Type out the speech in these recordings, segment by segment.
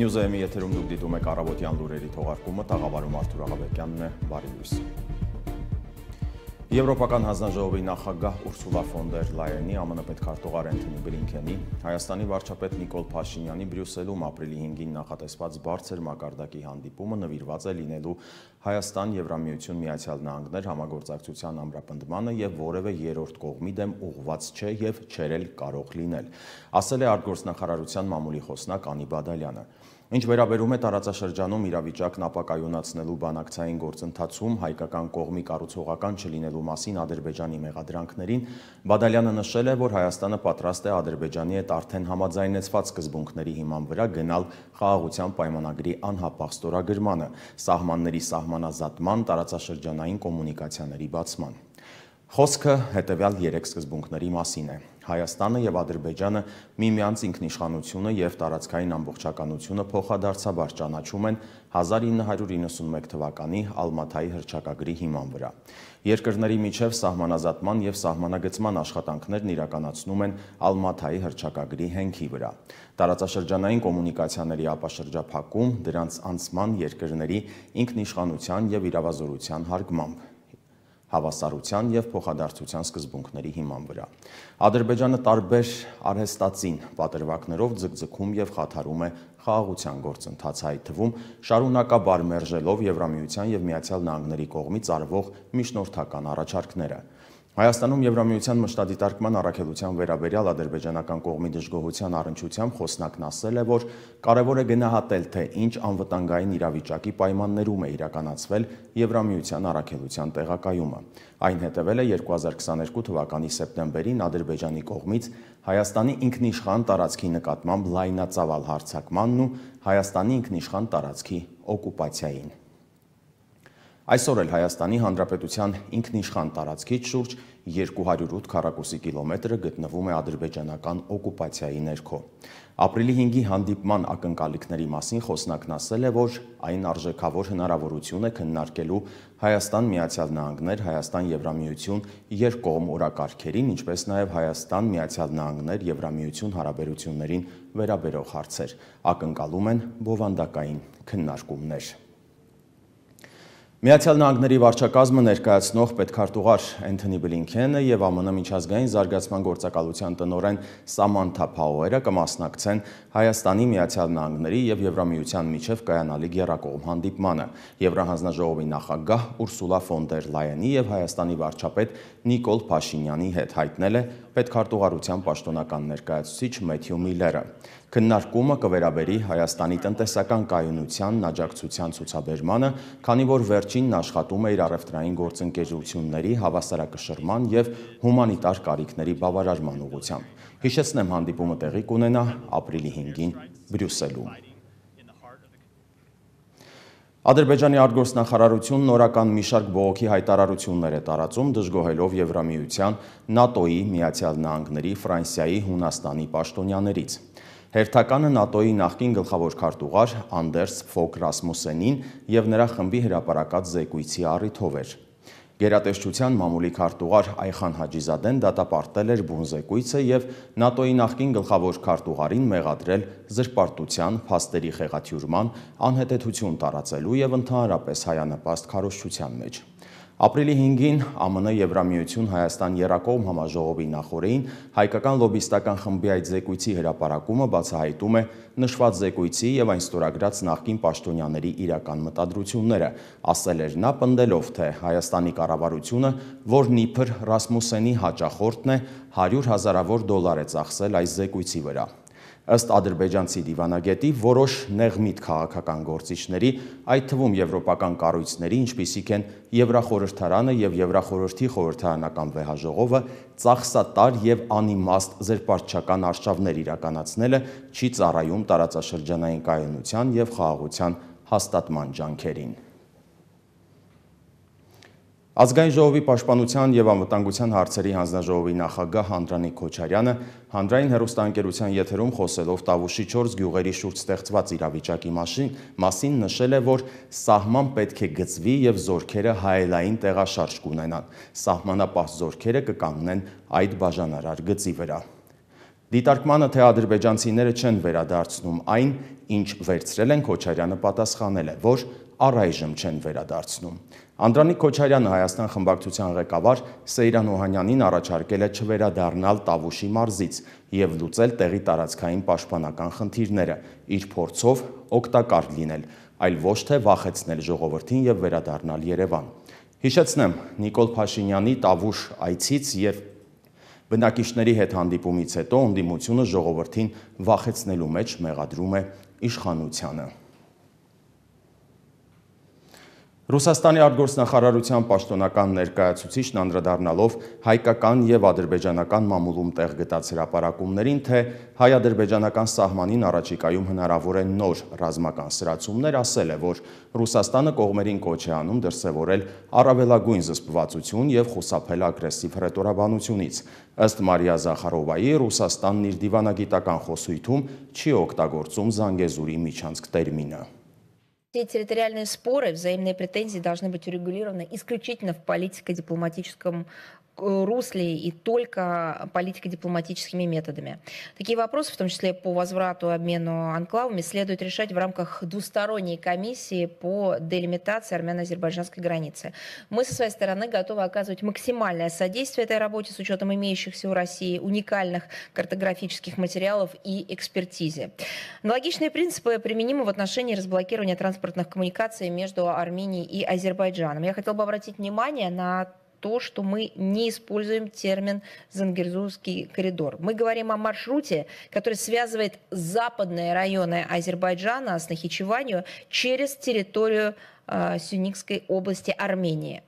Նյուզայմի եթերում դուք դիտում եք առավոտյան լուրերի թողարկումը, տաղավարում Արթուր Աղաբեկյանն է, բարի լույս։ Եվրոպական հանձնաժողովի նախագահ Ուրսուլա ֆոն դեր Լայենի, ԱՄՆ պետքարտուղար Անտոնի Բլինքենի, Հայաստանի վարչապետ Նիկոլ Փաշինյանի Բրյուսելում ապրիլի 5-ին նախատեսված բարձր մակարդակի հանդիպումը նվիրված է լինելու Հայաստան-Եվրամիություն Միացյալ Նահանգներ համագործակցության ամրապնդմանը եւ որևէ երրորդ կողմի դեմ ուղղված չէ եւ չերել կարող լինել, ասել է արտգործնախարարության մամուլի խոսնակ Անի Բադալյանը։ Ինչ վերաբերում է տարածաշրջանում իրավիճակն ապակայունացնելու բանակցային գործընթացում հայկական կողմի կառուցողական չլինելու մասին Ադրբեջանի մեղադրանքներին, Բադալյանը նշել է, որ Հայաստանը պատրաստ է Ադրբեջանի հետ արդեն համաձայնեցված սկզբունքների հիման վրա գնալ խաղաղության պայմանագրի անհապաղ ստորագրմանը, սահմանների սահմանազատման, տարածաշրջանային կոմունիկացիաների բացման։ Խոսքը հետևյալ 3 սկզբունքների մասին է. Հայաստանը եւ Ադրբեջանը միմյանց ինքնիշխանությունը եւ տարածքային ամբողջականությունը փոխադարձաբար ճանաչում են 1991 թվականի Ալմաթայի հրճակագրի հիման վրա։ Երկրների միջև սահմանազատման եւ սահմանագծման աշխատանքներն իրականացնում են Ալմաթայի հրճակագրի հենքի վրա։ Տարածաշրջանային կոմունիկացիաների ապաշրջափակում դրանց անցման երկրների ինքնիշխանության եւ իրավազորության հարգմամբ հավասարության եւ փոխադարձության սկզբունքների հիման վրա։ Ադրբեջանը տարբեր արհեստացին պատրվակներով ձգձգում եւ խաթարում է խաղաղության գործընթացը այդ թվում շարունակաբար մերժելով Եվրամիության եւ Միացյալ Նահանգների կողմից արվող միջնորդական առաջարկները։ Հայաստանում Եվրամիության մշտադիտարկման առաքելության վերաբերյալ ադրբեջանական կողմի դժգոհության առնչությամբ խոսնակն ասել է, որ կարևոր է գնահատել, թե ինչ անվտանգային իրավիճակի պայմաններում է իրականացվել Եվրամիության առաքելության տեղակայումը։ Այն հետևել է 2022 թվականի սեպտեմբերին Ադրբեջանի կողմից Հայաստանի ինքնիշխան տարածքի նկատմամբ լայնածավալ հարձակմանն ու Հայաստանի ինքնիշխան տարածքի օկուպացիային։ Այսօր էլ Հայաստանի Հանրապետության ինքնիշխան տարածքից շուրջ 208 քառակուսի կիլոմետրը գտնվում է ադրբեջանական օկուպացիայի ներքո։ Ապրիլի 5-ի հանդիպման ակնկալիքների մասին խոսնակն ասել է, որ այն արժեքավոր հնարավորություն է քննարկելու Հայաստան Միացյալ Նահանգներ, Հայաստան Եվրամիություն երկկողմ օրակարգերին, ինչպես նաև Հայաստան Միացյալ Նահանգներ Եվրամիություն հարաբերություններին վերաբերող հարցեր։ Ակնկալում են բովանդակային քննարկումներ։ Միացյալ Նահանգների վարչակազմը ներկայացնող պետքարտուղար Էնթոնի Բլինքենը եւ ԱՄՆ միջազգային զարգացման գործակալության տնօրեն Սամանթա Փաուերը կմասնակցեն Հայաստանի Միացյալ Նահանգների եւ Եվրամիության միջև կայանալի գերակողմ հանդիպմանը։ Եվրահանձնաժողովի նախագահ Ուրսուլա ֆոն դեր Լայենի եւ Հայաստանի վարչապետ Նիկոլ Փաշինյանի հետ հայտնել է պետքարտուղարության պաշտոնական ներկայացուցիչ Մեթյու Միլերը։ Քննարկումը կվերաբերի Հայաստանի տնտեսական կայունության աջակցության ցուցաբերմանը, քանի որ վերջինն աշխատում է իր առևտրային գործընկերությունների հավասարակշռման եւ հումանիտար կարիքների բավարարման ուղղությամբ։ Հիշեցնեմ հանդիպումը տեղի կունենա ապրիլի 5-ին Բրյուսելում։ Ադրբեջանի արտգործնախարարությունն նորական մի շարք բողոքի հայտարարություններ է տարածում դժգոհելով Եվրամիության, ՆԱՏՕ-ի, Միացյալ Նահանգների, Ֆրանսիայի, Հունաստանի պաշտոնյաներից։ Հերթականը ՆԱՏՕ-ի նախկին գլխավոր քարտուղար Անդերս Ֆոգ Ռասմուսենին եւ նրա խմբի հրապարակած զեկույցի առիթով էր։ Գերատեսչության մամուլի քարտուղար Այխան Հաջիզադեն դատապարտել էր բունզեկույցը եւ ՆԱՏՕ-ի նախկին գլխավոր քարտուղարին մեղադրել զրպարտության, փաստերի խեղաթյուրման, անհետեթություն տարածելու եւ ընդհանրապես հայանպաստ քարոշչության մեջ։ Ապրիլի 5-ին ԱՄՆ Եվրամիություն Հայաստան Երակոմ համաժողովի նախորդին հայկական լոբիստական խմբի այդ զեկույցի հրապարակումը բացահայտում է նշված զեկույցի եւ այն ստորագրած նախկին պաշտոնյաների իրական մտադրությունները, ասել էր նա պնդելով, թե Հայաստանի կառավարությունը, որն իբր Ռասմուսենի հաճախորդն է, 100 հազարավոր դոլար է ծախսել այս զեկույցի վրա։ Ըստ ադրբեջանցի դիվանագետի որոշ նեղմիտ քաղաքական գործիչների, այդ թվում եվրոպական կառույցների, ինչպիսիք են Եվրախորհրդարանը եւ Եվրախորհրդի խորհրդարանական վեհաժողովը, ծախսատար եւ անիմաստ զերբարձչական արշավներ իրականացնելը չի ծառայում տարածաշրջանային կայունության եւ խաղաղության հաստատման ջանքերին։ Ազգային ժողովի պաշտպանության եւ անվտանգության հարցերի հանձնաժողովի նախագահ Հանդրանիկ Քոչարյանը հանրային հերոստանգերության եթերում խոսելով Տավուշի 4 գյուղերի շուրջ ստեղծված իրավիճակի մասին, մասին նշել է, որ սահման պետք է գծվի եւ զորքերը հայելային տեղաշարժ կունենան։ Սահմանապահ զորքերը կկանգնեն այդ բաժանարար գծի վրա։ Դիտարկմանը թե ադրբեջանցիները չեն վերադարձնում այն, ինչ վերցրել են Քոչարյանը պատասխանել է, որ առայժմ չեն վերադարձնում։ Անդրանիկ Քոչարյանը Հայաստան խմբակցության ղեկավար Սեյրան Օհանյանին առաջարկել է չվերադառնալ Տավուշի մարզից եւ լուծել տեղի տարածքային պաշտպանական խնդիրները, իր փորձով օգտակար լինել, այլ ոչ թե վախեցնել ժողովրդին եւ վերադառնալ Երևան։ Հիշեցնեմ Նիկոլ Փաշինյանի Տավուշ այցից եւ Բնակիչների հետ հանդիպումից հետո ընդդիմությունը ժողովրդին վախեցնելու մեջ մեղադրում է իշխանությանը Ռուսաստանի արտգործնախարարության պաշտոնական ներկայացուցիչն անդրադառնալով հայկական եւ ադրբեջանական մամուլում տեղ գտած հրաապարակումներին, թե հայ-ադրբեջանական սահմանին առաջիկայում հնարավոր են նոր ռազմական սրացումներ, ասել է, որ Ռուսաստանը կողմերին կոչ է անում դրսևորել առավելագույն զսպվածություն եւ խուսափել ագրեսիվ հրետորաբանությունից։ Ըստ Մարիա Զախարովայի, Ռուսաստանն իր դիվանագիտական խոսույթում չի օգտագործում Զանգեզուրի միջանցք տերմինը։ Все территориальные споры, взаимные претензии должны быть урегулированы исключительно в политико-дипломатическом Э, русле и только политико-дипломатическими методами. Такие вопросы, в том числе по возврату и обмену анклавами, следует решать в рамках двусторонней комиссии по делимитации армяно-азербайджанской границы. Мы со своей стороны готовы оказывать максимальное содействие этой работе с учетом имеющихся у России уникальных картографических материалов и экспертизе. Аналогичные принципы применимы в отношении разблокирования транспортных коммуникаций между Арменией и Азербайджаном. Я хотел бы обратить внимание на то, что мы не используем термин Зангерзурский коридор. Мы говорим о маршруте, который связывает западные районы Азербайджана с Нахичеванью через территорию а, Сюникской области Армении.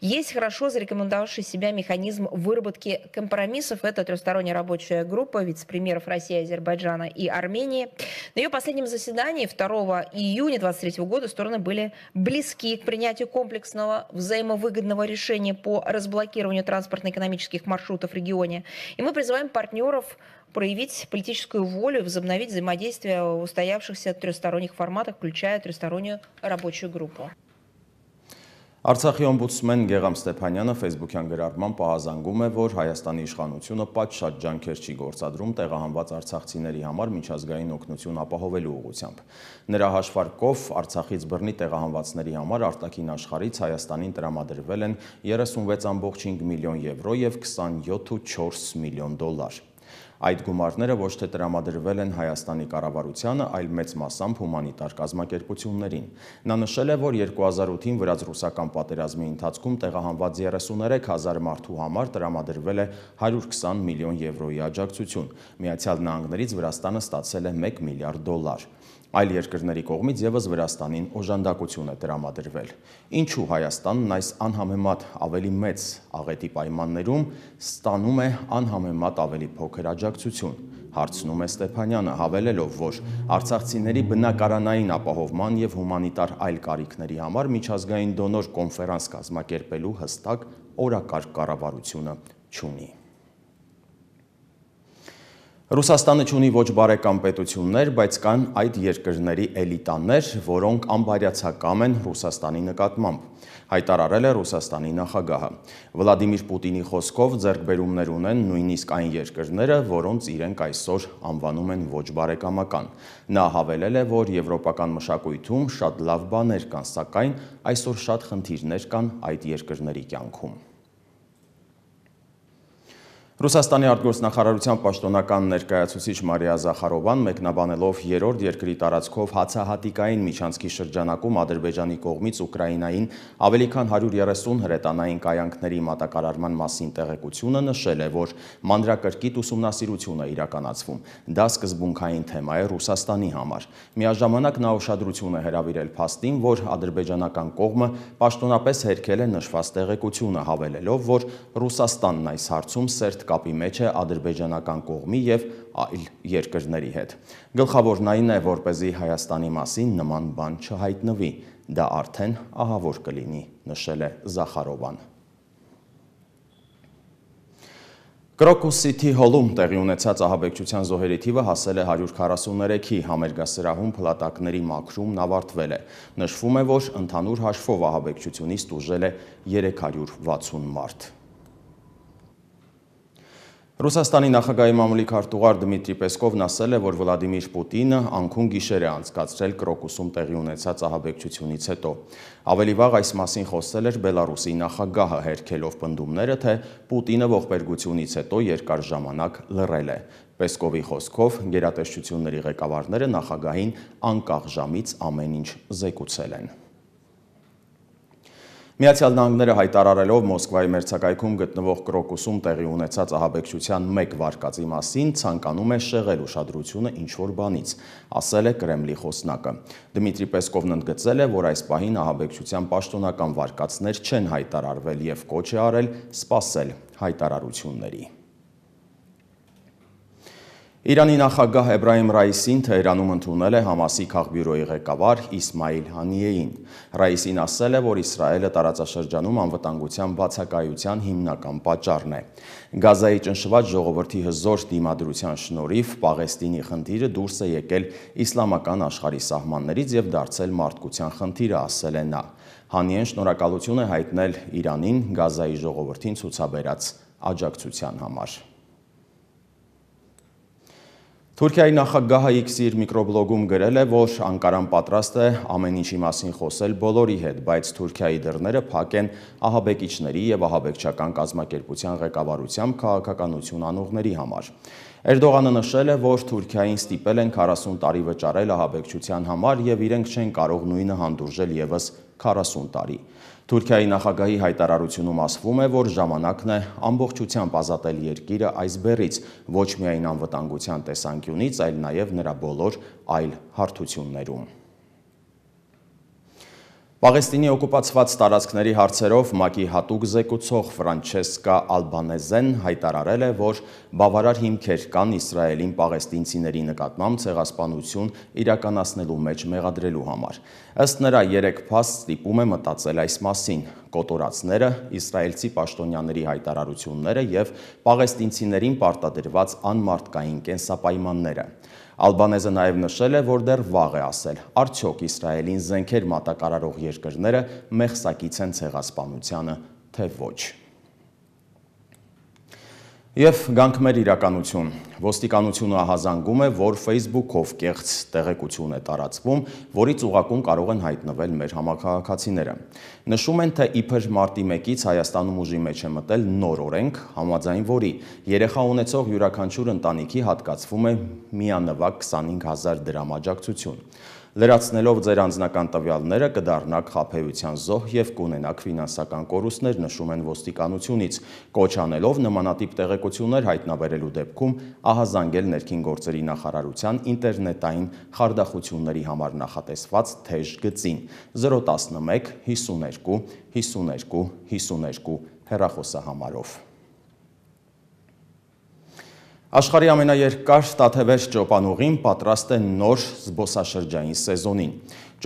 Есть хорошо зарекомендовавший себя механизм выработки компромиссов. Это трехсторонняя рабочая группа вице-премьеров России, Азербайджана и Армении. На ее последнем заседании 2 июня 2023 года стороны были близки к принятию комплексного взаимовыгодного решения по разблокированию транспортно-экономических маршрутов в регионе. И мы призываем партнеров проявить политическую волю и возобновить взаимодействие в устоявшихся трехсторонних форматах, включая трехстороннюю рабочую группу. Արցախի օմբուդսմեն Գեգամ Ստեփանյանը Facebook-յան գրառման պահանջում է, որ Հայաստանի իշխանությունը պատշաճ ջանքեր չի գործադրում տեղահանված արցախցիների համար միջազգային օգնություն ապահովելու ուղղությամբ։ Նրա հաշվարկով Արցախից բռնի տեղահանվածների համար արտաքին աշխարհից Հայաստանին տրամադրվել են 36.5 միլիոն եվրո եւ 27.4 միլիոն դոլար։ Այդ գումարները ոչ թե տրամադրվել են Հայաստանի կառավարությանը, այլ մեծ մասամբ հումանիտար կազմակերպություններին։ Նա նշել է, որ 2008-ին վրաց ռուսական պատերազմի ընթացքում տեղահանված 33000 մարդու համար տրամադրվել է 120 միլիոն եվրոյի աջակցություն։ Միացյալ Նահանգներից Վրաստանը ստացել է 1 միլիարդ դոլար։ Այլ երկրների կողմից եւս Վրաստանին օժանդակություն է տրամադրվել։ Ինչու Հայաստանն այս անհամեմատ ավելի մեծ աղետի պայմաններում ստանում է անհամեմատ ավելի փոքր աջակցություն։ Հարցնում է Ստեփանյանը, հավելելով, որ արցախցիների բնակարանային ապահովման եւ հումանիտար այլ կարիքների համար միջազգային դոնոր կոնֆերանս կազմակերպելու հստակ օրակարգ կառավարությունը չունի։ Ռուսաստանը ունի ոչ բարեկամ պետություններ, բայց կան այդ երկրների էլիտաներ, որոնք անբարյացակամ են Ռուսաստանի նկատմամբ, հայտարարել է Ռուսաստանի նախագահը։ Վլադիմիր Պուտինի խոսքով ձեռքբերումներ ունեն նույնիսկ այն երկրները, որոնց իրենք այսօր անվանում են ոչ բարեկամական։ Նա հավելել է, որ եվրոպական մշակույթում շատ լավ բաներ կան, սակայն այսօր շատ խնդիրներ կան այդ երկրների կյանքում։ Ռուսաստանի արտգործնախարարության պաշտոնական ներկայացուցիչ Մարիա Զախարովան մեկնաբանելով երրորդ երկրի տարածքով հացահատիկային միջանցքի շրջանակում Ադրբեջանի կողմից Ուկրաինային ավելի քան 130 հրետանային կայանքների մատակարարման մասին տեղեկությունը նշել է, որ մանրակրկիտ ուսումնասիրություն է իրականացվում։ Դա սկզբունքային թեմա է Ռուսաստանի համար։ Միաժամանակ նա ուշադրություն է հրավիրել փաստին, որ ադրբեջանական կողմը պաշտոնապես հերքել է նշված տեղեկությունը, հավելելով, որ Ռուսաստանն այս հարցում սերտ կապի մեջ է ադրբեջանական կողմի եւ այլ երկրների հետ։ Գլխավորն այն է, որ เป զի Հայաստանի մասին նման բան չհայտնվի, դա արդեն ահավոր կլինի, նշել է Զախարովան։ Կրոկուս Սիթի հոլում տեղի ունեցած ահաբեկչության զոհերի թիվը հասել է 143-ի, համերգասրահում փլատակների մաքրումն ավարտվել է։ Նշվում է, որ ընդհանուր հաշվով ահաբեկչությունից ուժել է 360 մարդ։ Ռուսաստանի նախագահի մամուլի քարտուղար Դմիտրի Պեսկովն ասել է, որ Վլադիմիր Պուտինը անքուն գիշեր է անցկացրել Կրոկուսում տեղի ունեցած ահաբեկչությունից հետո։ Ավելի վաղ այս մասին խոսել էր Բելարուսի նախագահը հերքելով պնդումները, թե Պուտինը ողբերգությունից հետո երկար ժամանակ լռել է։ Պեսկովի խոսքով գերատեսչությունների ղեկավարները նախագահին անկախ ժամից ամեն ինչ զեկուցել են։ Միացյալ Նահանգները հայտարարելով Մոսկվայի մերձակայքում գտնվող Կրոկուսում տեղի ունեցած ահաբեկչության մեկ վարկածի մասին ցանկանում է շեղել ուշադրությունը ինչ որ բանից, ասել է Կրեմլի խոսնակը։ Դմիտրի Պեսկովն ընդգծել է, որ այս պահին ահաբեկչության պաշտոնական վարկածներ չեն հայտարարվել եւ կոչ է արել սпасել հայտարարությունների։ Իրանի նախագահ Էբրայիմ Ռայիսին Թեհրանում ընդունել է Համասի քաղբյուրոյի ղեկավար Իսմայիլ Հանիեին։ Ռայիսին ասել է, որ Իսրայելը տարածաշրջանում անվտանգության բացակայության հիմնական պատճառն է։ Գազայի ճնշված ժողովրդի հզոր դիմադրության շնորհիվ Պաղեստինի խնդիրը դուրս է եկել իսլամական աշխարհի սահմաններից եւ դարձել մարդկության խնդիրը, ասել է նա։ Հանիեն շնորհակալություն է հայտնել Իրանին Գազայի ժողովրդին ցուցաբերած աջակցության համար։ Թուրքիայի նախագահը X իր միկրոբլոգում գրել է, որ Անկարան պատրաստ է ամեն ինչի մասին խոսել բոլորի հետ, բայց Թուրքիայի դռները փակ են ահաբեկիչների եւ ահաբեկչական կազմակերպության ղեկավարությամբ քաղաքականություն անողների համար։ Էրդողանը նշել է, որ Թուրքիային ստիպել են 40 տարի վճարել ահաբեկչության համար եւ իրենք չեն կարող նույնը հանդուրժել եւս 40 տարի։ Թուրքիայի նախագահի հայտարարությունում ասվում է, որ ժամանակն է ամբողջությամբ ազատել երկիրը այս բերից, ոչ միայն անվտանգության տեսանկյունից, այլ նաև նրա բոլոր այլ հարթություններում։ Պաղեստինի օկուպացված տարածքների հարցերով ՄԱԿ-ի հատուկ զեկուցող Ֆրանչեսկա Ալբանեզեն հայտարարել է, որ բավարար հիմքեր կան Իսրայելին պաղեստինցիների նկատմամբ ցեղասպանություն իրականացնելու մեջ մեղադրելու համար։ Ըստ նրա, երեք փաստ ստիպում է մտածել այս մասին՝ կոտորածները, իսրայելցի պաշտոնյաների հայտարարությունները եւ պաղեստինցիներին պարտադրված անմարդկային կենսապայմանները։ Ալբանեզը նաև նշել է, որ դեռ վաղ է ասել, արդյոք Իսրայելին զենքեր մատակարարող երկրները մեղսակից են ցեղասպանությանը, թե ոչ։ Եվ գանք մեր իրականություն, ոստիկանությունը ահազանգում է, որ վեիսբուքով կեղց տեղեկություն է տարացվում, որից ուղակուն կարող են հայտնվել մեր համակաղաքացիները։ Նշում են, թե իպր մարդի մեկից Հայաստանում ուժի մեջ է մտել նոր օրենք համաձայն որի, երեխա ունեցող յուրականչուր ընտանիքի հատկացվում է միանվակ 25 հազար դրամաջակցություն։ Լրացնելով ձեր անձնական տվյալները կդառնաք խափեության զոհ եւ կունենաք ֆինանսական կորուստներ, նշում են ոստիկանությունից։ Կոչ անելով նմանատիպ տեղեկություններ հայտնաբերելու դեպքում ահազանգել ներքին գործերի նախարարության ինտերնետային խարդախությունների համար նախատեսված թեժ գծին 011 52 52 52 հեռախոսահամարով։ Աշխարի ամենաերկար տաթևեր ճոպանուղին պատրաստ է նոր զբոսաշրջային սեզոնին։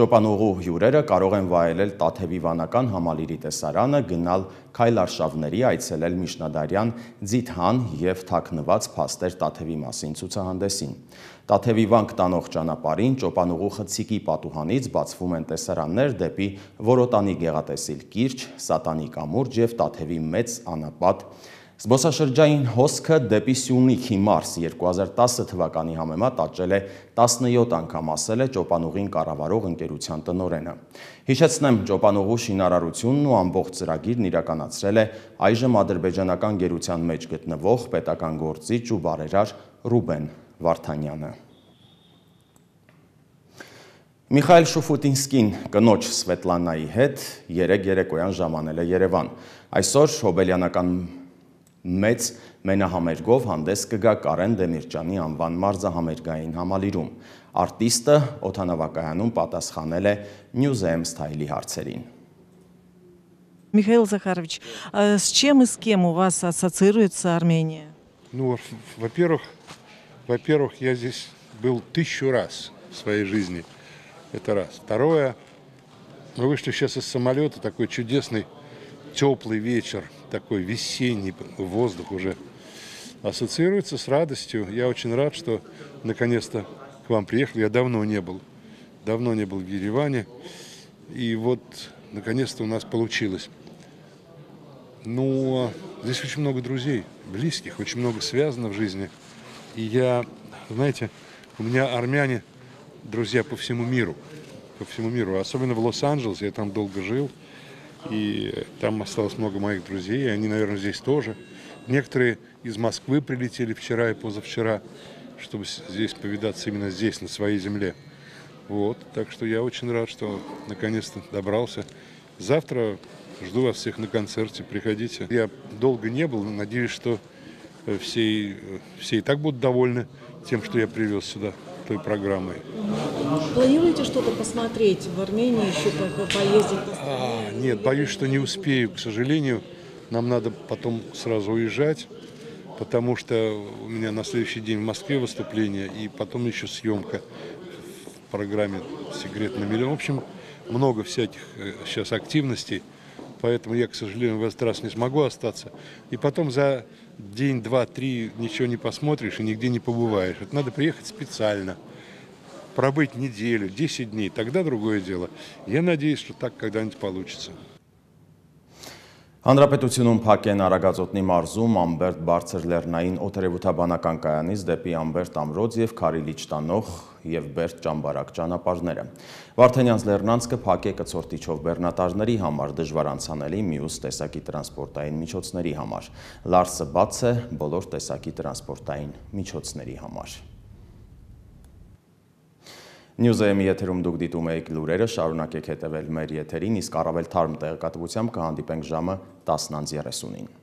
Ճոպանուղու հյուրերը կարող են վայելել տաթևի վանական համալիրի տեսարանը, գնալ քայլարշավների այցելել Միշնադարյան, Ձիթան եւ թաքնված փաստեր տաթևի մասին ցուցահանդեսին։ Տաթևի վանք տանող ճանապարհին ճոպանուղու խցիկի պատուհանից բացվում են տեսարաններ դեպի Որոտանի գեղատեսիլ կիրճ, Սատանի կամուրջ եւ տաթևի մեծ անապատ Զբոսաշրջային հոսքը դեպի Սյունիքի մարս 2010 թվականի համեմատ աճել է 17 անգամ ասել է ճոպանուղին կառավարող ընկերության տնորենը։ Հիշեցնեմ, ճոպանուղու շինարարությունն ու ամբողջ ծրագիրն իրականացրել է այժմ ադրբեջանական գերության մեջ գտնվող պետական գործիչ ու բարերար Ռուբեն Վարդանյանը։ Միխայել Շուֆուտինսկին կնոջ Սվետլանայի հետ 3 երեկոյան ժամանել է Երևան։ Այսօր Հոբելյանական մեծ մենահամերգով հանդես կգա Կարեն Դեմիրճյանի անվան մարզահամերգային համալիրում։ Արտիստը օթանավակայանում պատասխանել է Museum Style-ի հարցերին։ Михаил Захарович, а с чем и с кем у вас ассоциируется Армения? Ну, во-первых, во-первых, я здесь был тысячу раз в своей жизни. Это раз. Второе, мы вышли сейчас из самолета, такой чудесный теплый вечер, такой весенний воздух уже ассоциируется с радостью. Я очень рад, что наконец-то к вам приехал. Я давно не был, давно не был в Ереване. И вот наконец-то у нас получилось. Но ну, а здесь очень много друзей, близких, очень много связано в жизни. И я, знаете, у меня армяне друзья по всему миру. По всему миру. Особенно в Лос-Анджелесе, я там долго жил – и там осталось много моих друзей, и они, наверное, здесь тоже. Некоторые из Москвы прилетели вчера и позавчера, чтобы здесь повидаться именно здесь, на своей земле. Вот, так что я очень рад, что наконец-то добрался. Завтра жду вас всех на концерте, приходите. Я долго не был, надеюсь, что э, все, э, все и так будут довольны тем, что я привез сюда той программой. Планируете что-то посмотреть в Армении, еще поездить? А, нет, боюсь, что не успею, к сожалению. Нам надо потом сразу уезжать, потому что у меня на следующий день в Москве выступление, и потом еще съемка в программе «Секрет на миллион». В общем, много всяких э, сейчас активностей, поэтому я, к сожалению, в этот раз не смогу остаться. И потом за день, два, три ничего не посмотришь и нигде не побываешь. Это надо приехать специально, пробыть неделю, 10 дней, тогда другое дело. Я надеюсь, что так когда-нибудь получится. Հանրապետությունում փակեն Արագածոտնի մարզում ամբերտ բարձր լեռնային օթերևութաբանական կայանից դեպի ամբերտ ամրոց եւ Քարիլիչ տանող եւ Բերտ ճամբարակ ճանապարհները։ Վարդենյանց լեռնանցքը փակ է կցորտիչով բեռնատարների համար դժվար անցանելի մյուս տեսակի տրանսպորտային միջոցների համար։ Լարսը բաց է բոլոր տեսակի տրանսպորտային միջոցների համար։ News AM-ի եթերում դուք դիտում եք լուրերը, շարունակեք հետևել մեր եթերին, իսկ առավել թարմ տեղեկատվությամբ կհանդիպենք ժամը 10:30-ին։